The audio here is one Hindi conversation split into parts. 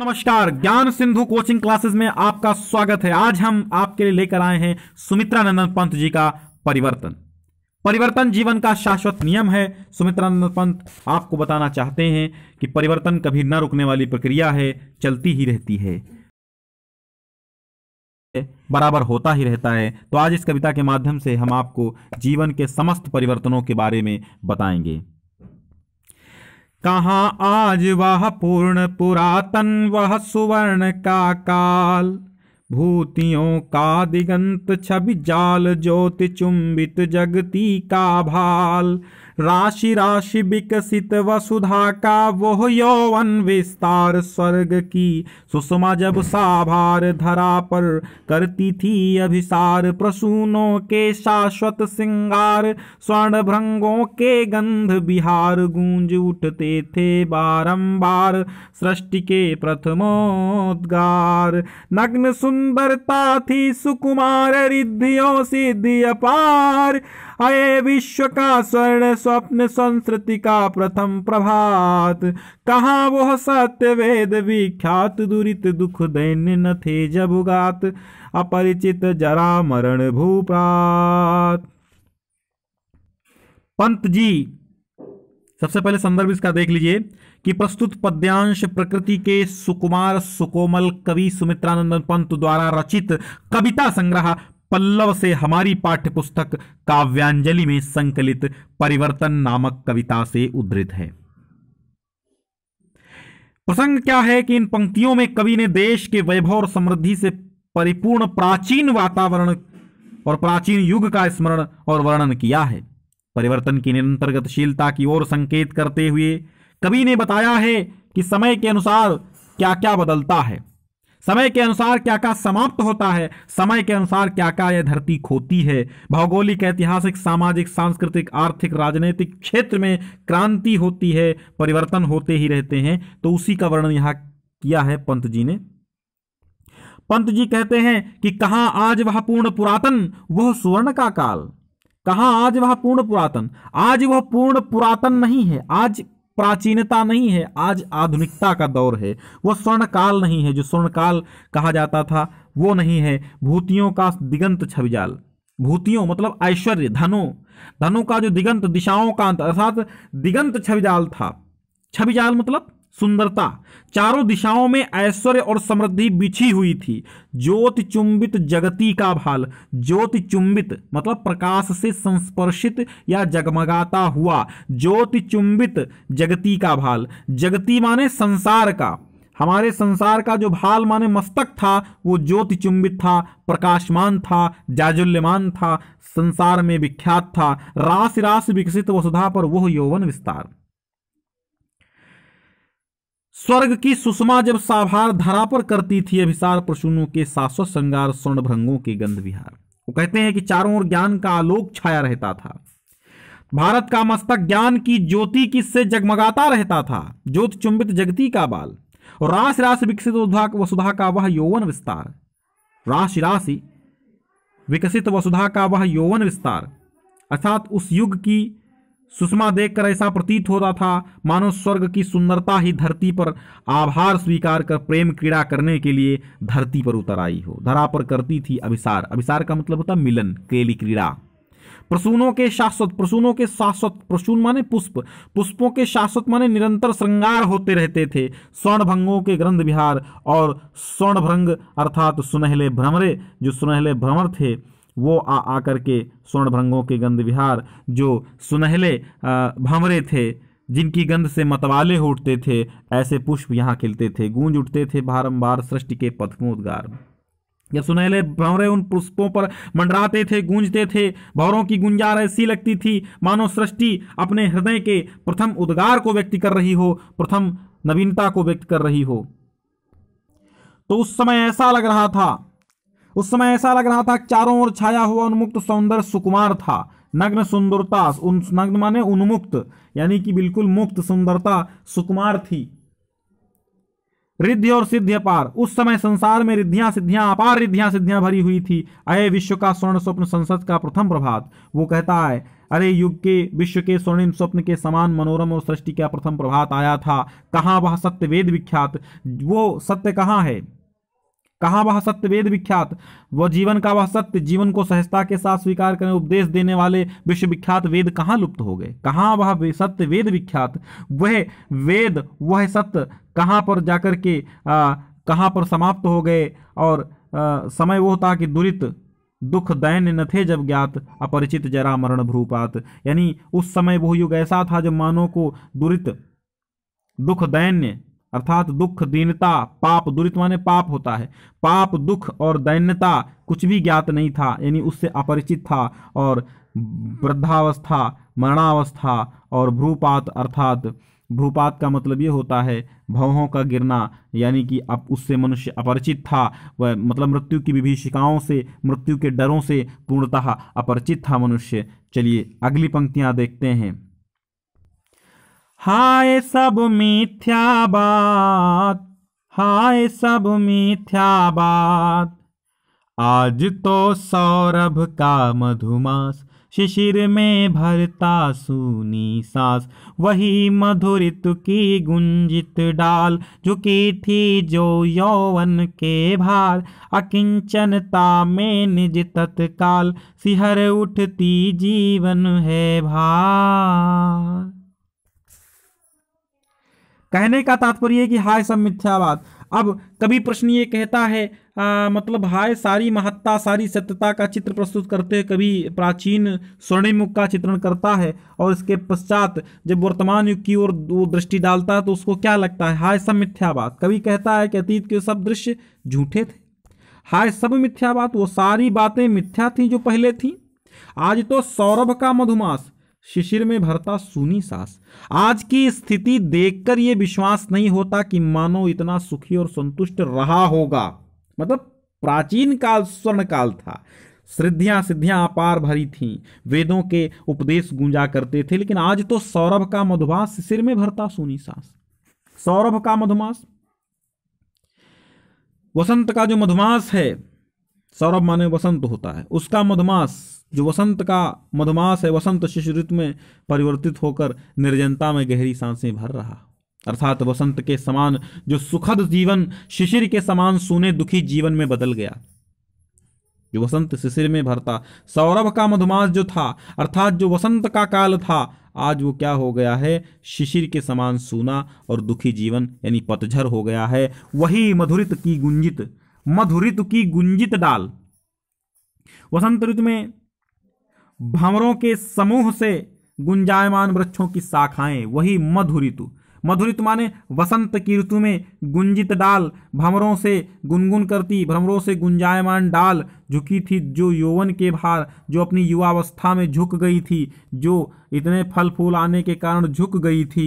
नमस्कार ज्ञान सिंधु कोचिंग क्लासेस में आपका स्वागत है आज हम आपके लिए लेकर आए हैं सुमित्रा नंदन पंत जी का परिवर्तन परिवर्तन जीवन का शाश्वत नियम है सुमित्रा नंदन पंत आपको बताना चाहते हैं कि परिवर्तन कभी न रुकने वाली प्रक्रिया है चलती ही रहती है बराबर होता ही रहता है तो आज इस कविता के माध्यम से हम आपको जीवन के समस्त परिवर्तनों के बारे में बताएंगे कहा आज वह पूर्ण पुरातन वह सुवर्ण का काल भूतियों का दिगंत छवि जाल ज्योति चुंबित जगती का भाल राशि राशि विकसित वसुधा का वो यौवन विस्तार स्वर्ग की सुषमा जब साभार धरा पर करती थी अभिसार प्रसूनों के शाश्वत सिंगार स्वर्ण भ्रंगों के गंध बिहार गूंज उठते थे बारंबार सृष्टि के प्रथमोद्गार नग्न सुंदरता थी सुकुमार रिद्धियों सिद्धि अपार अये विश्व का स्वर्ण स्वप्न संस्कृति का प्रथम प्रभात कहा वह सत्य वेद विख्यात दुरित दुख दैन्य न थे जबुगात अपरिचित जरा मरण भूप्रात पंत जी सबसे पहले संदर्भ इसका देख लीजिए कि प्रस्तुत पद्यांश प्रकृति के सुकुमार सुकोमल कवि सुमित्रानंदन पंत द्वारा रचित कविता संग्रह पल्लव से हमारी पाठ्य पुस्तक काव्यांजलि में संकलित परिवर्तन नामक कविता से उद्धृत है प्रसंग क्या है कि इन पंक्तियों में कवि ने देश के वैभव और समृद्धि से परिपूर्ण प्राचीन वातावरण और प्राचीन युग का स्मरण और वर्णन किया है परिवर्तन की निरंतर गतिशीलता की ओर संकेत करते हुए कवि ने बताया है कि समय के अनुसार क्या क्या बदलता है समय के अनुसार क्या क्या समाप्त होता है समय के अनुसार क्या क्या यह धरती खोती है भौगोलिक ऐतिहासिक सामाजिक सांस्कृतिक आर्थिक राजनीतिक क्षेत्र में क्रांति होती है परिवर्तन होते ही रहते हैं तो उसी का वर्णन यहां किया है पंत जी ने पंत जी कहते हैं कि कहां आज वह पूर्ण पुरातन वह सुवर्ण का काल कहां आज वह पूर्ण पुरातन आज वह पूर्ण पुरातन नहीं है आज प्राचीनता नहीं है आज आधुनिकता का दौर है वह स्वर्णकाल नहीं है जो स्वर्णकाल कहा जाता था वो नहीं है भूतियों का दिगंत छविजाल भूतियों मतलब ऐश्वर्य धनों धनों का जो दिगंत दिशाओं का अंत अर्थात दिगंत छविजाल था छविजाल मतलब सुंदरता चारों दिशाओं में ऐश्वर्य और समृद्धि बिछी हुई थी ज्योति चुंबित जगती का भाल ज्योति चुंबित मतलब प्रकाश से संस्पर्शित या जगमगाता हुआ ज्योति चुंबित जगती का भाल जगती माने संसार का हमारे संसार का जो भाल माने मस्तक था वो ज्योति चुंबित था प्रकाशमान था जाजुल्यमान था संसार में विख्यात था रास रास विकसित वसुधा पर वह यौवन विस्तार स्वर्ग की सुषमा जब साभार धरा पर करती थी अभिसार प्रसूनों के शाश्वत श्रृंगार स्वर्ण भ्रंगों के गंध विहार वो कहते हैं कि चारों ओर ज्ञान का आलोक छाया रहता था भारत का मस्तक ज्ञान की ज्योति किससे जगमगाता रहता था ज्योत चुंबित जगती का बाल और राशि राशि विकसित वसुधा का वह यौवन विस्तार राशि राशि विकसित वसुधा का वह यौवन विस्तार अर्थात उस युग की सुषमा देखकर ऐसा प्रतीत हो रहा था मानो स्वर्ग की सुंदरता ही धरती पर आभार स्वीकार कर प्रेम क्रीड़ा करने के लिए धरती पर उतर आई हो धरा पर करती थी अभिसार अभिसार का मतलब होता मिलन केली क्रीड़ा प्रसूनों के शाश्वत प्रसूनों के शाश्वत प्रसून माने पुष्प पुष्पों के शाश्वत माने निरंतर श्रृंगार होते रहते थे भंगों के ग्रंथ विहार और स्वर्णभ्रंग अर्थात सुनहले भ्रमरे जो सुनहले भ्रमर थे वो आ आकर के स्वर्णभ्रंगों के गंध विहार जो सुनहले भंवरे थे जिनकी गंध से मतवाले हो उठते थे ऐसे पुष्प यहाँ खिलते थे गूंज उठते थे बारंबार सृष्टि के पथकोद्गार जब सुनहले भंवरे उन पुष्पों पर मंडराते थे गूंजते थे भौरों की गुंजार ऐसी लगती थी मानो सृष्टि अपने हृदय के प्रथम उद्गार को व्यक्त कर रही हो प्रथम नवीनता को व्यक्त कर रही हो तो उस समय ऐसा लग रहा था उस समय ऐसा लग रहा था चारों ओर छाया हुआ उन्मुक्त सौंदर्य सुकुमार था नग्न सुंदरता नग्न माने उन्मुक्त यानी कि बिल्कुल मुक्त सुंदरता सुकुमार थी रिद्धि और सिद्धि अपार उस समय संसार में रिद्धियां सिद्धियां अपार रिद्धियां सिद्धियां भरी हुई थी अये विश्व का स्वर्ण स्वप्न संसद का प्रथम प्रभात वो कहता है अरे युग के विश्व के स्वर्णिम स्वप्न के समान मनोरम और सृष्टि का प्रथम प्रभात आया था कहाँ वह सत्य वेद विख्यात वो सत्य कहाँ है कहाँ वह सत्य वेद विख्यात वह जीवन का वह सत्य जीवन को सहजता के साथ स्वीकार करने उपदेश देने वाले विश्वविख्यात वेद कहाँ लुप्त हो गए कहाँ वह सत्य वेद विख्यात वह वेद वह सत्य कहाँ पर जाकर के कहाँ पर समाप्त हो गए और आ, समय वो था कि दुरित दुख दैन्य न थे जब ज्ञात अपरिचित जरा मरण भ्रूपात यानी उस समय वो युग ऐसा था जब मानव को दुरित दुख दैन्य अर्थात दुख दीनता पाप दुरित माने पाप होता है पाप दुख और दैन्यता कुछ भी ज्ञात नहीं था यानी उससे अपरिचित था और वृद्धावस्था मरणावस्था और भ्रूपात अर्थात भ्रूपात का मतलब ये होता है भवों का गिरना यानी कि अब उससे मनुष्य अपरिचित था वह मतलब मृत्यु की विभीषिकाओं से मृत्यु के डरों से पूर्णतः अपरिचित था मनुष्य चलिए अगली पंक्तियाँ देखते हैं हाय सब मिथ्या बात हाय सब मिथ्या बात आज तो सौरभ का मधुमास शिशिर में भरता सुनी सास वही मधुर की गुंजित डाल झुकी थी जो यौवन के भार अकिंचनता में निज तत्काल सिहर उठती जीवन है भार कहने का तात्पर्य है कि हाय सब मिथ्यावाद अब कभी प्रश्न ये कहता है आ, मतलब हाय सारी महत्ता सारी सत्यता का चित्र प्रस्तुत करते कभी प्राचीन स्वर्णिमुख का चित्रण करता है और इसके पश्चात जब वर्तमान युग की ओर वो दृष्टि डालता है तो उसको क्या लगता है हाय सब मिथ्यावाद कभी कहता है कि अतीत के सब दृश्य झूठे थे हाय सब मिथ्यावाद वो सारी बातें मिथ्या थी जो पहले थीं आज तो सौरभ का मधुमास शिशिर में भरता सूनी सास आज की स्थिति देखकर यह विश्वास नहीं होता कि मानो इतना सुखी और संतुष्ट रहा होगा मतलब प्राचीन काल स्वर्ण काल था सिद्धियां सिद्धियां अपार भरी थीं वेदों के उपदेश गूंजा करते थे लेकिन आज तो सौरभ का मधुमास सिर में भरता सूनी सास सौरभ का मधुमास वसंत का जो मधुमास है सौरभ माने वसंत होता है उसका मधुमास जो वसंत का मधुमास है वसंत शिशु ऋतु में परिवर्तित होकर निर्जनता में गहरी सांसें भर रहा अर्थात वसंत के समान जो सुखद जीवन शिशिर के समान सुने दुखी जीवन में बदल गया जो वसंत शिशिर में भरता सौरभ का मधुमास जो था अर्थात जो वसंत का काल था आज वो क्या हो गया है शिशिर के समान सूना और दुखी जीवन यानी पतझर हो गया है वही मधुरित की गुंजित मधुरित की गुंजित डाल वसंत ऋतु में भंवरों के समूह से गुंजायमान वृक्षों की शाखाएं वही मधु ऋतु मधु ऋतु माने वसंत की ऋतु में गुंजित डाल भंवरों से गुनगुन करती भ्रमरों से गुंजायमान डाल झुकी थी जो यौवन के भार जो अपनी युवावस्था में झुक गई थी जो इतने फल फूल आने के कारण झुक गई थी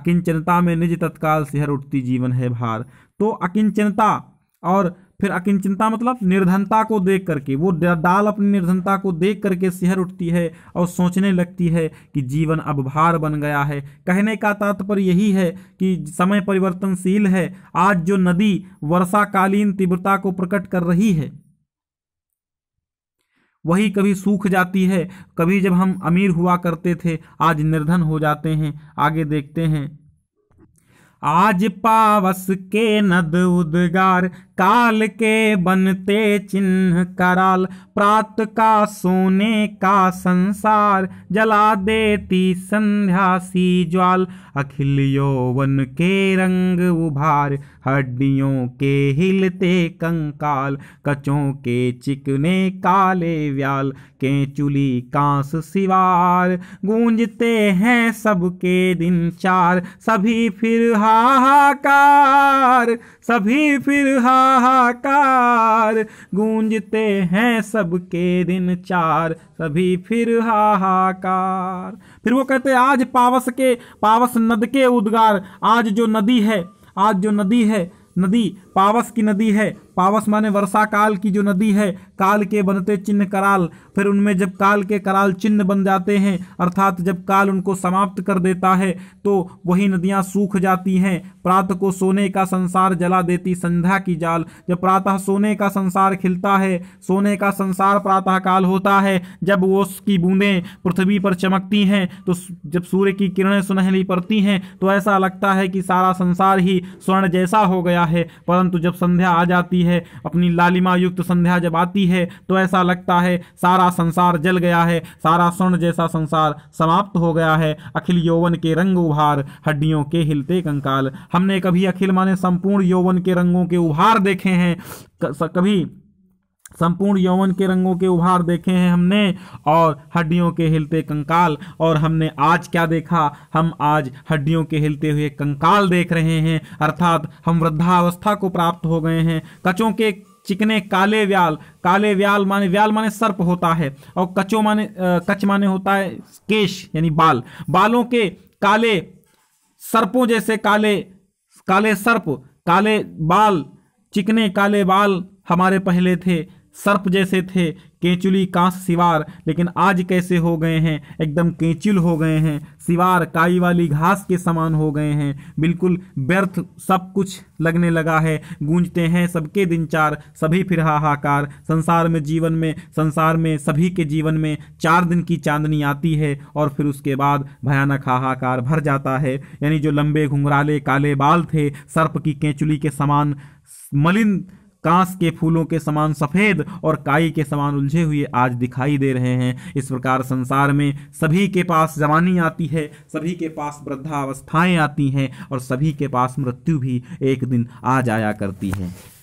अकिंचनता में निज तत्काल सिहर उठती जीवन है भार तो अकिंचनता और फिर अकिंचनता मतलब निर्धनता को देख करके वो डाल अपनी निर्धनता को देख करके सिहर उठती है और सोचने लगती है कि जीवन अब भार बन गया है कहने का तात्पर्य यही है कि समय परिवर्तनशील है आज जो नदी वर्षाकालीन तीव्रता को प्रकट कर रही है वही कभी सूख जाती है कभी जब हम अमीर हुआ करते थे आज निर्धन हो जाते हैं आगे देखते हैं आज पावस के नद उदगार काल के बनते चिन्ह कराल प्रात का सोने का संसार जला देती संध्या सी ज्वाल अखिल यौवन के रंग उभार हड्डियों के हिलते कंकाल कचों के चिकने काले व्याल के चुली कांस सिवार गूंजते हैं सबके दिन चार सभी फिर हाहाकार सभी फिर हा हाहाकार गूंजते हैं सबके दिन चार सभी फिर हाहाकार फिर वो कहते आज पावस के पावस नद के उद्गार आज जो नदी है आज जो नदी है नदी पावस की नदी है पावस माने वर्षा काल की जो नदी है काल के बनते चिन्ह कराल फिर उनमें जब काल के कराल चिन्ह बन जाते हैं अर्थात जब काल उनको समाप्त कर देता है तो वही नदियाँ सूख जाती हैं प्रात को सोने का संसार जला देती संध्या की जाल जब प्रातः सोने का संसार खिलता है सोने का संसार प्रातः काल होता है जब वो उसकी बूंदें पृथ्वी पर चमकती हैं तो जब सूर्य की किरणें सुनहली पड़ती हैं तो ऐसा लगता है कि सारा संसार ही स्वर्ण जैसा हो गया है परंतु जब संध्या आ जाती है है अपनी लालिमा युक्त संध्या जब आती है तो ऐसा लगता है सारा संसार जल गया है सारा स्वर्ण जैसा संसार समाप्त हो गया है अखिल यौवन के रंग उभार हड्डियों के हिलते कंकाल हमने कभी अखिल माने संपूर्ण यौवन के रंगों के उभार देखे हैं कभी संपूर्ण यौवन के रंगों के उभार देखे हैं हमने और हड्डियों के हिलते कंकाल और हमने आज क्या देखा हम आज हड्डियों के हिलते हुए कंकाल देख रहे हैं अर्थात हम वृद्धावस्था को प्राप्त हो गए हैं कचों के चिकने काले व्याल काले व्याल माने व्याल माने सर्प होता है और कचो माने कच माने होता है केश यानी बाल बालों के काले सर्पों जैसे काले काले सर्प काले बाल चिकने काले बाल हमारे पहले थे सर्प जैसे थे केंचुली कांस सिवार लेकिन आज कैसे हो गए हैं एकदम केंचुल हो गए हैं सिवार काई वाली घास के समान हो गए हैं बिल्कुल व्यर्थ सब कुछ लगने लगा है गूंजते हैं सबके दिन चार सभी फिर हाहाकार संसार में जीवन में संसार में सभी के जीवन में चार दिन की चांदनी आती है और फिर उसके बाद भयानक हाहाकार भर जाता है यानी जो लंबे घुंघराले काले बाल थे सर्प की केंचुली के समान मलिन कांस के फूलों के समान सफेद और काई के समान उलझे हुए आज दिखाई दे रहे हैं इस प्रकार संसार में सभी के पास जवानी आती है सभी के पास वृद्धावस्थाएं आती हैं और सभी के पास मृत्यु भी एक दिन आ जाया करती है